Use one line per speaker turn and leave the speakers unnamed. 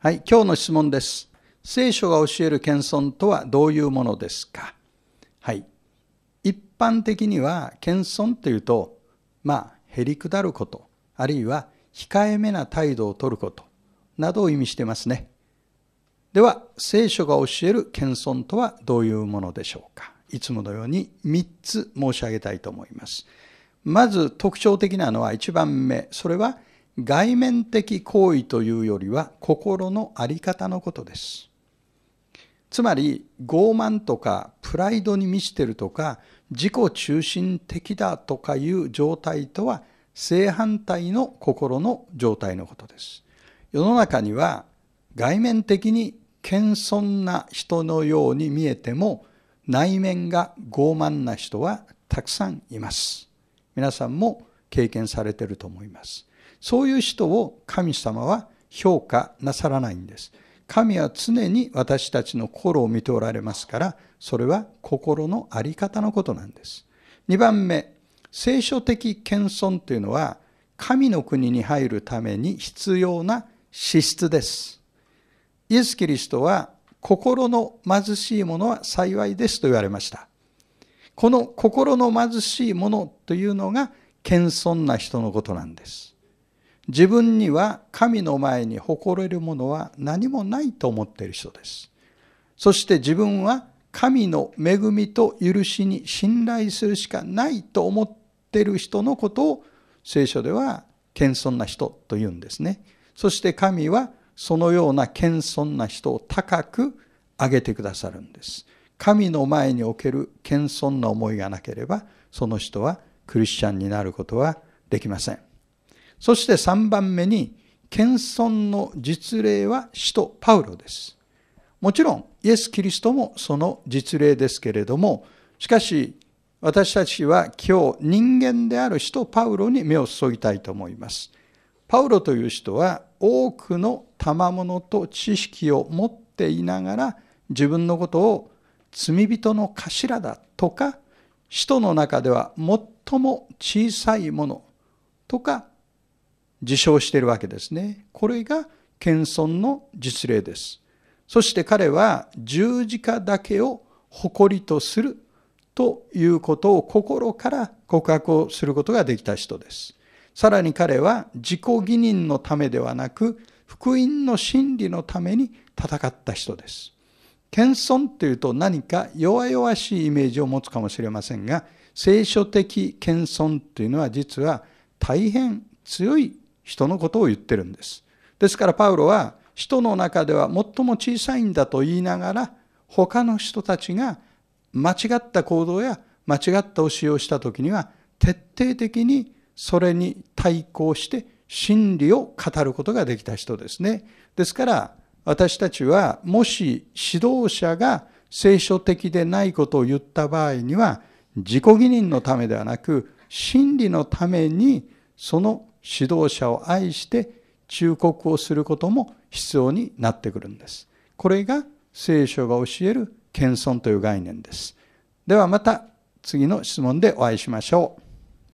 はい、今日の質問です。聖書が教える謙遜とはどういうものですかはい。一般的には謙遜というと、まあ、へりくだること、あるいは控えめな態度をとること、などを意味してますね。では、聖書が教える謙遜とはどういうものでしょうかいつものように3つ申し上げたいと思います。まず特徴的なのは1番目、それは外面的行為というよりは心の在り方のことです。つまり傲慢とかプライドに満ちてるとか自己中心的だとかいう状態とは正反対の心の状態のことです。世の中には外面的に謙遜な人のように見えても内面が傲慢な人はたくさんいます。皆さんも経験されていると思います。そういう人を神様は評価なさらないんです。神は常に私たちの心を見ておられますから、それは心の在り方のことなんです。2番目、聖書的謙遜というのは、神の国に入るために必要な資質です。イエス・キリストは、心の貧しいものは幸いですと言われました。この心の貧しいものというのが、謙遜な人のことなんです。自分には神の前に誇れるものは何もないと思っている人です。そして自分は神の恵みと許しに信頼するしかないと思っている人のことを聖書では謙遜な人と言うんですね。そして神はそのような謙遜な人を高く上げてくださるんです。神の前における謙遜な思いがなければ、その人はクリスチャンになることはできません。そして3番目に、謙遜の実例は使徒パウロです。もちろん、イエス・キリストもその実例ですけれども、しかし、私たちは今日人間である徒パウロに目を注ぎたいと思います。パウロという人は多くの賜物と知識を持っていながら自分のことを罪人の頭だとか使徒の中では最も小さいものとか自称しているわけですね。これが謙遜の実例です。そして彼は十字架だけを誇りとするということを心から告白をすることができた人です。さらに彼は自己義任のためではなく、福音の真理のために戦った人です。謙遜というと何か弱々しいイメージを持つかもしれませんが、聖書的謙遜というのは実は大変強い人のことを言ってるんです。ですからパウロは人の中では最も小さいんだと言いながら他の人たちが間違った行動や間違った教えをした時には徹底的にそれに対抗して真理を語ることができた人ですね。ですから私たちはもし指導者が聖書的でないことを言った場合には自己義認のためではなく真理のためにその指導者を愛して忠告をすることも必要になってくるんです。これが聖書が教える謙遜という概念です。ではまた次の質問でお会いしましょう。